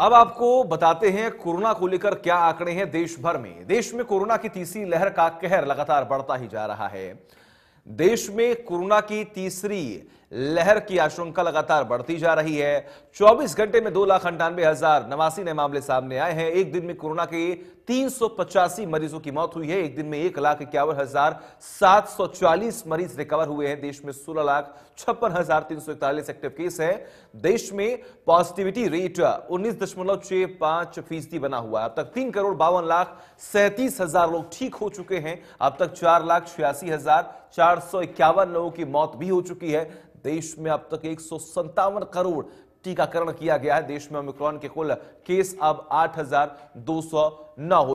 अब आपको बताते हैं कोरोना को लेकर क्या आंकड़े हैं देश भर में देश में कोरोना की तीसरी लहर का कहर लगातार बढ़ता ही जा रहा है देश में कोरोना की तीसरी लहर की आशंका लगातार बढ़ती जा रही है 24 घंटे में दो लाख अंठानवे हजार नवासी नए मामले सामने आए हैं एक दिन में कोरोना के तीन मरीजों की मौत हुई है एक दिन में एक लाख इक्यावन हजार सात सौ चालीस मरीज रिकवर हुए हैं देश में सोलह लाख छप्पन हजार तीन सौ इकतालीस एक्टिव केस है देश में पॉजिटिविटी रेट उन्नीस दशमलव छह पांच फीसदी बना हुआ है अब तक तीन करोड़ बावन लाख सैंतीस हजार लोग ठीक हो चुके हैं अब तक चार लाख छियासी हजार चार सौ इक्यावन लोगों की मौत भी हो चुकी है देश में अब तक एक करोड़ टीकाकरण किया गया है देश में ओमिक्रॉन के कुल केस अब आठ हो